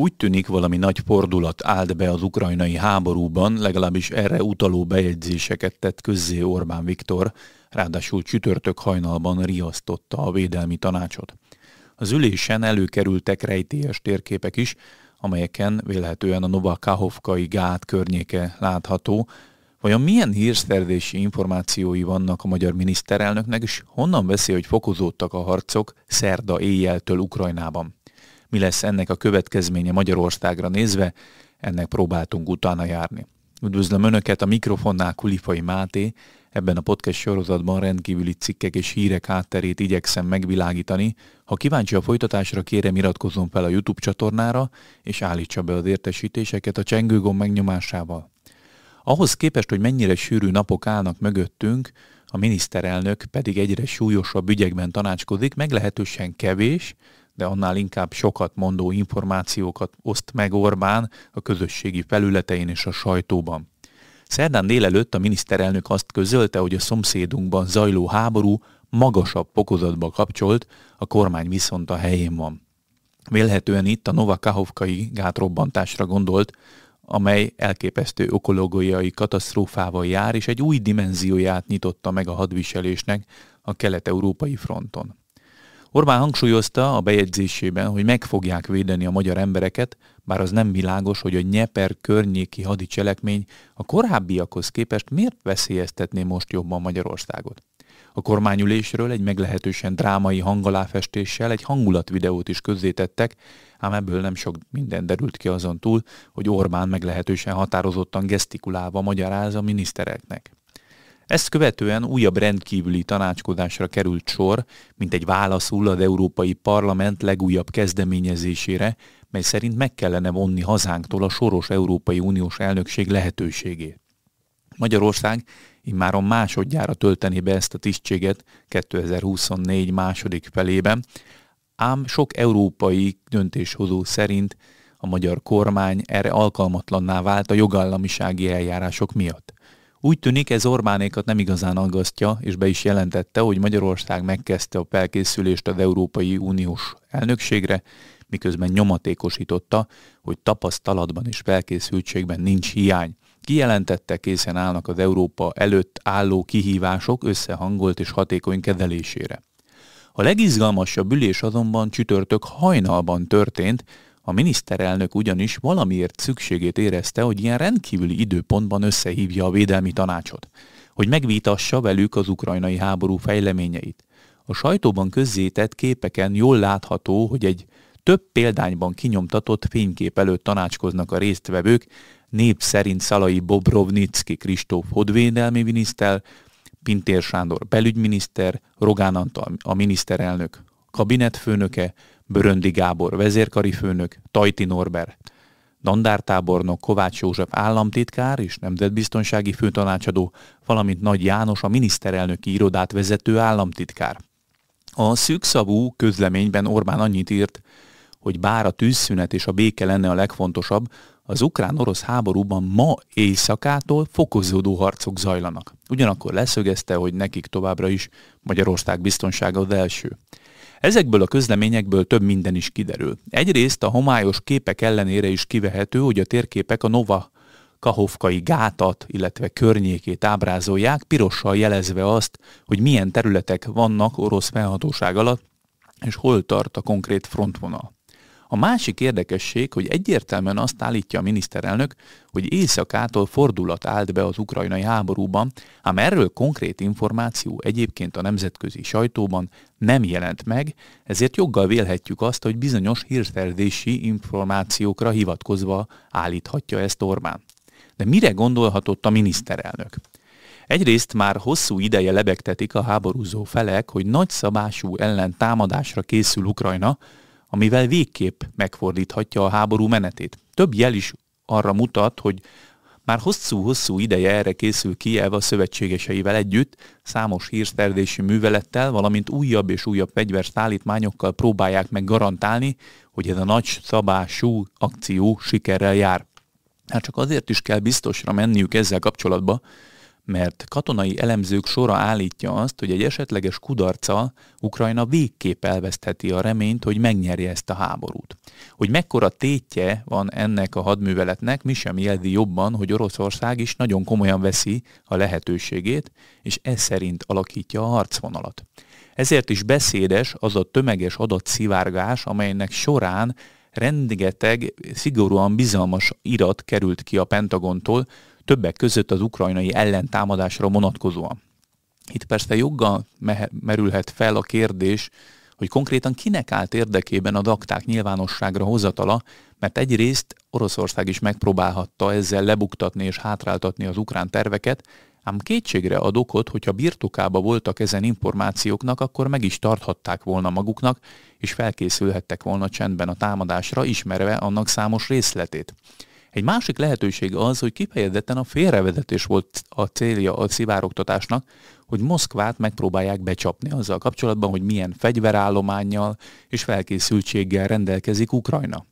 Úgy tűnik valami nagy fordulat állt be az ukrajnai háborúban, legalábbis erre utaló bejegyzéseket tett közzé Orbán Viktor, ráadásul csütörtök hajnalban riasztotta a védelmi tanácsot. Az ülésen előkerültek rejtélyes térképek is, amelyeken vélhetően a Novakáhovkai gát környéke látható. Vajon milyen hírszerzési információi vannak a magyar miniszterelnöknek, és honnan veszi, hogy fokozódtak a harcok szerda éjjeltől Ukrajnában? mi lesz ennek a következménye Magyarországra nézve, ennek próbáltunk utána járni. Üdvözlöm Önöket, a mikrofonnál Kulifai Máté, ebben a podcast sorozatban rendkívüli cikkek és hírek hátterét igyekszem megvilágítani. Ha kíváncsi a folytatásra, kérem iratkozzon fel a YouTube csatornára, és állítsa be az értesítéseket a csengőgomb megnyomásával. Ahhoz képest, hogy mennyire sűrű napok állnak mögöttünk, a miniszterelnök pedig egyre súlyosabb ügyekben tanácskozik, meglehetősen kevés, de annál inkább sokat mondó információkat oszt meg Orbán a közösségi felületein és a sajtóban. Szerdán délelőtt a miniszterelnök azt közölte, hogy a szomszédunkban zajló háború magasabb fokozatba kapcsolt, a kormány viszont a helyén van. Vélhetően itt a Novakahovkai gátrobbantásra gondolt, amely elképesztő ökológiai katasztrófával jár, és egy új dimenzióját nyitotta meg a hadviselésnek a kelet-európai fronton. Orbán hangsúlyozta a bejegyzésében, hogy meg fogják védeni a magyar embereket, bár az nem világos, hogy a Nyeper környéki hadicselekmény a korábbiakhoz képest miért veszélyeztetné most jobban Magyarországot. A kormányülésről egy meglehetősen drámai hangaláfestéssel egy hangulatvideót is közzétettek, ám ebből nem sok minden derült ki azon túl, hogy Orbán meglehetősen határozottan gesztikulálva magyaráz a minisztereknek. Ezt követően újabb rendkívüli tanácskozásra került sor, mint egy válaszul az Európai Parlament legújabb kezdeményezésére, mely szerint meg kellene vonni hazánktól a soros Európai Uniós elnökség lehetőségét. Magyarország immáron másodjára töltené be ezt a tisztséget 2024 második felében, ám sok európai döntéshozó szerint a magyar kormány erre alkalmatlanná vált a jogállamisági eljárások miatt. Úgy tűnik ez Orbánékat nem igazán aggasztja, és be is jelentette, hogy Magyarország megkezdte a felkészülést az Európai Uniós elnökségre, miközben nyomatékosította, hogy tapasztalatban és felkészültségben nincs hiány. Kijelentette, készen állnak az Európa előtt álló kihívások összehangolt és hatékony kezelésére. A legizgalmasabb ülés azonban csütörtök hajnalban történt, a miniszterelnök ugyanis valamiért szükségét érezte, hogy ilyen rendkívüli időpontban összehívja a védelmi tanácsot, hogy megvitassa velük az ukrajnai háború fejleményeit. A sajtóban közzétett képeken jól látható, hogy egy több példányban kinyomtatott fénykép előtt tanácskoznak a résztvevők, nép szerint Szalai Bobrovnicki Kristóf Hodvédelmi miniszter, Pintér Sándor belügyminiszter, Rogán Antal a miniszterelnök kabinetfőnöke, Böröndi Gábor vezérkarifőnök, Tajti Norbert dandártábornok Kovács József államtitkár és nemzetbiztonsági főtanácsadó, valamint Nagy János a miniszterelnöki irodát vezető államtitkár. A szűkszavú közleményben Orbán annyit írt, hogy bár a tűzszünet és a béke lenne a legfontosabb, az ukrán-orosz háborúban ma éjszakától fokozódó harcok zajlanak. Ugyanakkor leszögezte, hogy nekik továbbra is Magyarország biztonsága az első. Ezekből a közleményekből több minden is kiderül. Egyrészt a homályos képek ellenére is kivehető, hogy a térképek a Nova Kahovkai gátat, illetve környékét ábrázolják, pirossal jelezve azt, hogy milyen területek vannak orosz felhatóság alatt, és hol tart a konkrét frontvonal. A másik érdekesség, hogy egyértelműen azt állítja a miniszterelnök, hogy éjszakától fordulat állt be az ukrajnai háborúban, ám erről konkrét információ egyébként a nemzetközi sajtóban nem jelent meg, ezért joggal vélhetjük azt, hogy bizonyos hírszerzési információkra hivatkozva állíthatja ezt Orbán. De mire gondolhatott a miniszterelnök? Egyrészt már hosszú ideje lebegtetik a háborúzó felek, hogy nagyszabású ellentámadásra készül Ukrajna, amivel végképp megfordíthatja a háború menetét. Több jel is arra mutat, hogy már hosszú-hosszú ideje erre készül Kijev a szövetségeseivel együtt, számos hírszerzési művelettel, valamint újabb és újabb fegyverszállítmányokkal próbálják meg garantálni, hogy ez a nagy szabású akció sikerrel jár. Hát csak azért is kell biztosra menniük ezzel kapcsolatba, mert katonai elemzők sora állítja azt, hogy egy esetleges kudarca Ukrajna végképp elvesztheti a reményt, hogy megnyerje ezt a háborút. Hogy mekkora tétje van ennek a hadműveletnek, mi sem jelzi jobban, hogy Oroszország is nagyon komolyan veszi a lehetőségét, és ez szerint alakítja a harcvonalat. Ezért is beszédes az a tömeges adatszivárgás, amelynek során rendigeteg szigorúan bizalmas irat került ki a Pentagontól, többek között az ukrajnai ellentámadásra vonatkozóan. Itt persze joggal merülhet fel a kérdés, hogy konkrétan kinek állt érdekében a dakták nyilvánosságra hozatala, mert egyrészt Oroszország is megpróbálhatta ezzel lebuktatni és hátráltatni az ukrán terveket, ám kétségre ad okot, hogyha birtokába voltak ezen információknak, akkor meg is tarthatták volna maguknak, és felkészülhettek volna csendben a támadásra, ismerve annak számos részletét. Egy másik lehetőség az, hogy kifejezetten a félrevezetés volt a célja a szivárogtatásnak, hogy Moszkvát megpróbálják becsapni azzal kapcsolatban, hogy milyen fegyverállományjal és felkészültséggel rendelkezik Ukrajna.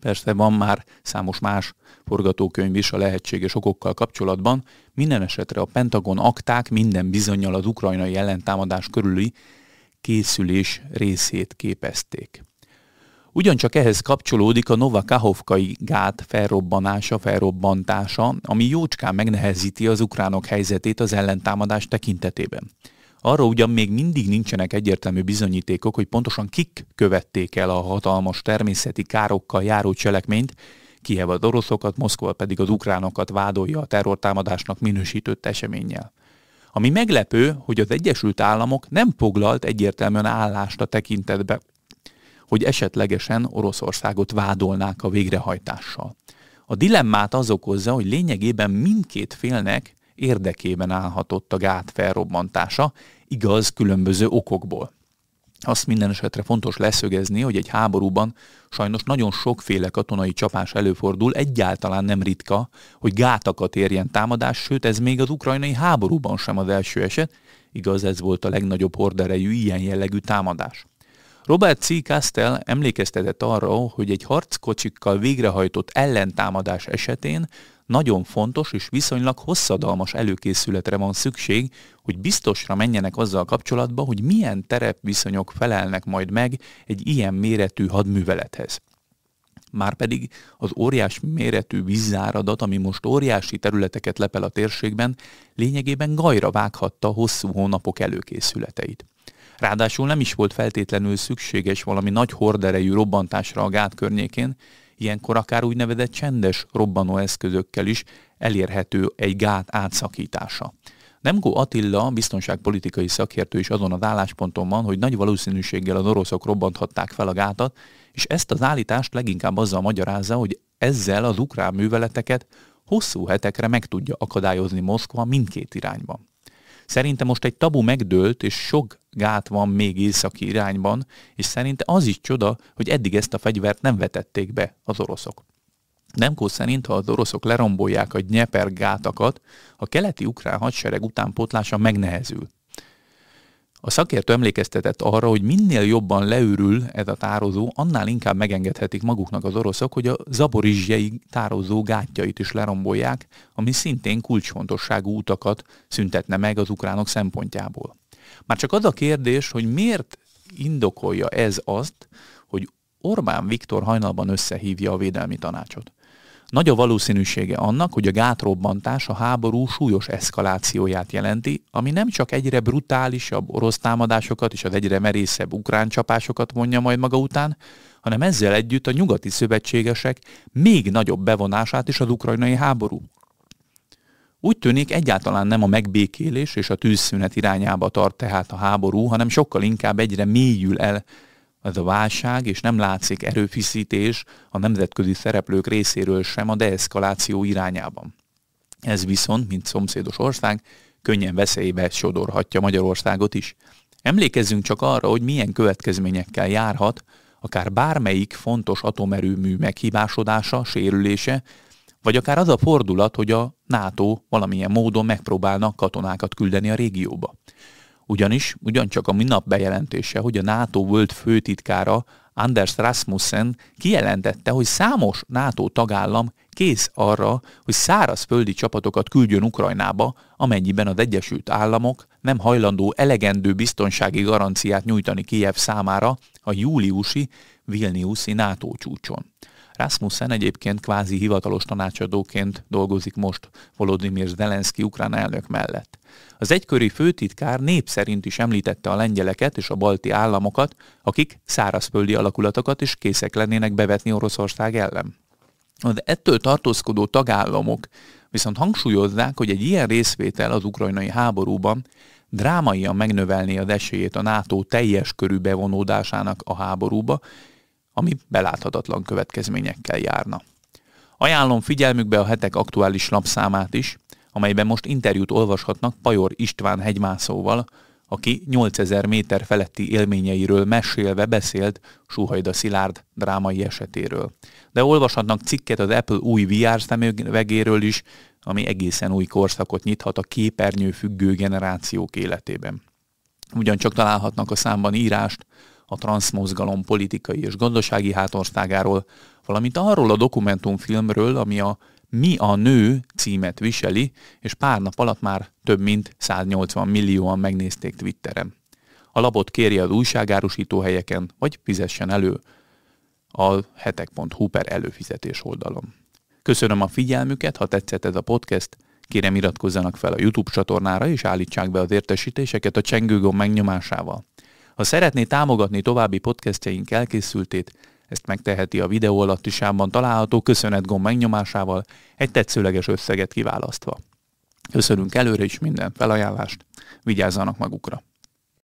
Persze van már számos más forgatókönyv is a lehetséges okokkal kapcsolatban, minden esetre a Pentagon akták minden bizonyal az ukrajnai ellentámadás körüli készülés részét képezték. Ugyancsak ehhez kapcsolódik a Novakahovkai gát felrobbanása, felrobbantása, ami jócskán megnehezíti az ukránok helyzetét az ellentámadás tekintetében. Arra ugyan még mindig nincsenek egyértelmű bizonyítékok, hogy pontosan kik követték el a hatalmas természeti károkkal járó cselekményt, Kijev az oroszokat, Moszkva pedig az ukránokat vádolja a terrortámadásnak minősítött eseménnyel. Ami meglepő, hogy az Egyesült Államok nem foglalt egyértelműen állást a tekintetbe, hogy esetlegesen Oroszországot vádolnák a végrehajtással. A dilemmát az okozza, hogy lényegében mindkét félnek érdekében állhatott a gát felrobbantása, igaz, különböző okokból. Azt minden esetre fontos leszögezni, hogy egy háborúban sajnos nagyon sokféle katonai csapás előfordul, egyáltalán nem ritka, hogy gátakat érjen támadás, sőt ez még az ukrajnai háborúban sem az első eset, igaz ez volt a legnagyobb horderejű ilyen jellegű támadás. Robert C. Castell emlékeztetett arra, hogy egy harckocsikkal végrehajtott ellentámadás esetén nagyon fontos és viszonylag hosszadalmas előkészületre van szükség, hogy biztosra menjenek azzal kapcsolatba, hogy milyen terepviszonyok felelnek majd meg egy ilyen méretű hadművelethez. Márpedig az óriás méretű vízzáradat, ami most óriási területeket lepel a térségben, lényegében gajra vághatta hosszú hónapok előkészületeit. Ráadásul nem is volt feltétlenül szükséges valami nagy horderejű robbantásra a gát környékén, ilyenkor akár úgynevezett csendes robbanó eszközökkel is elérhető egy gát átszakítása. Demko Attila, biztonságpolitikai szakértő is azon az állásponton van, hogy nagy valószínűséggel az oroszok robbanthatták fel a gátat, és ezt az állítást leginkább azzal magyarázza, hogy ezzel az ukrán műveleteket hosszú hetekre meg tudja akadályozni Moszkva mindkét irányban. Szerintem most egy tabu megdőlt, és sok gát van még északi irányban, és szerinte az is csoda, hogy eddig ezt a fegyvert nem vetették be az oroszok. Nemkó szerint, ha az oroszok lerombolják a Dnyeper gátakat, a keleti ukrán hadsereg utánpótlása megnehezül. A szakértő emlékeztetett arra, hogy minél jobban leürül ez a tározó, annál inkább megengedhetik maguknak az oroszok, hogy a zaborizsiai tározó gátjait is lerombolják, ami szintén kulcsfontosságú utakat szüntetne meg az ukránok szempontjából. Már csak az a kérdés, hogy miért indokolja ez azt, hogy Orbán Viktor hajnalban összehívja a védelmi tanácsot. Nagy a valószínűsége annak, hogy a gátrobbantás a háború súlyos eszkalációját jelenti, ami nem csak egyre brutálisabb orosz támadásokat és az egyre merészebb ukrán csapásokat vonja majd maga után, hanem ezzel együtt a nyugati szövetségesek még nagyobb bevonását is az ukrajnai háború. Úgy tűnik egyáltalán nem a megbékélés és a tűzszünet irányába tart tehát a háború, hanem sokkal inkább egyre mélyül el ez a válság, és nem látszik erőfeszítés a nemzetközi szereplők részéről sem a deeszkaláció irányában. Ez viszont, mint szomszédos ország, könnyen veszélybe sodorhatja Magyarországot is. Emlékezzünk csak arra, hogy milyen következményekkel járhat akár bármelyik fontos atomerőmű meghibásodása, sérülése, vagy akár az a fordulat, hogy a NATO valamilyen módon megpróbálnak katonákat küldeni a régióba. Ugyanis ugyancsak a minap bejelentése, hogy a NATO World főtitkára Anders Rasmussen kijelentette, hogy számos NATO tagállam kész arra, hogy szárazföldi csapatokat küldjön Ukrajnába, amennyiben az Egyesült Államok nem hajlandó elegendő biztonsági garanciát nyújtani Kijev számára a júliusi Vilniuszi NATO csúcson. Rasmussen egyébként kvázi hivatalos tanácsadóként dolgozik most Volodymyr Zelenszky ukrán elnök mellett. Az egykori főtitkár nép szerint is említette a lengyeleket és a balti államokat, akik szárazföldi alakulatokat is készek lennének bevetni Oroszország ellen. Az ettől tartózkodó tagállamok viszont hangsúlyozzák, hogy egy ilyen részvétel az ukrajnai háborúban drámaian megnövelné az esélyét a NATO teljes körű bevonódásának a háborúba, ami beláthatatlan következményekkel járna. Ajánlom figyelmükbe a hetek aktuális lapszámát is, amelyben most interjút olvashatnak Pajor István hegymászóval, aki 8000 méter feletti élményeiről mesélve beszélt Suhajda Szilárd drámai esetéről. De olvashatnak cikket az Apple új VR szemüvegéről is, ami egészen új korszakot nyithat a képernyő függő generációk életében. Ugyancsak találhatnak a számban írást a transzmozgalom politikai és gazdasági hátországáról, valamint arról a dokumentumfilmről, ami a Mi a nő címet viseli, és pár nap alatt már több mint 180 millióan megnézték Twitteren. A labot kérje az újságárusító helyeken, vagy fizessen elő a hetek.hu per előfizetés oldalon. Köszönöm a figyelmüket, ha tetszett ez a podcast, kérem iratkozzanak fel a YouTube csatornára és állítsák be az értesítéseket a csengőgomb megnyomásával. Ha szeretné támogatni további podcastjeink elkészültét, ezt megteheti a videó alatti sámban található köszönetgomb megnyomásával, egy tetszőleges összeget kiválasztva. Köszönünk előre is minden felajánlást, vigyázzanak magukra!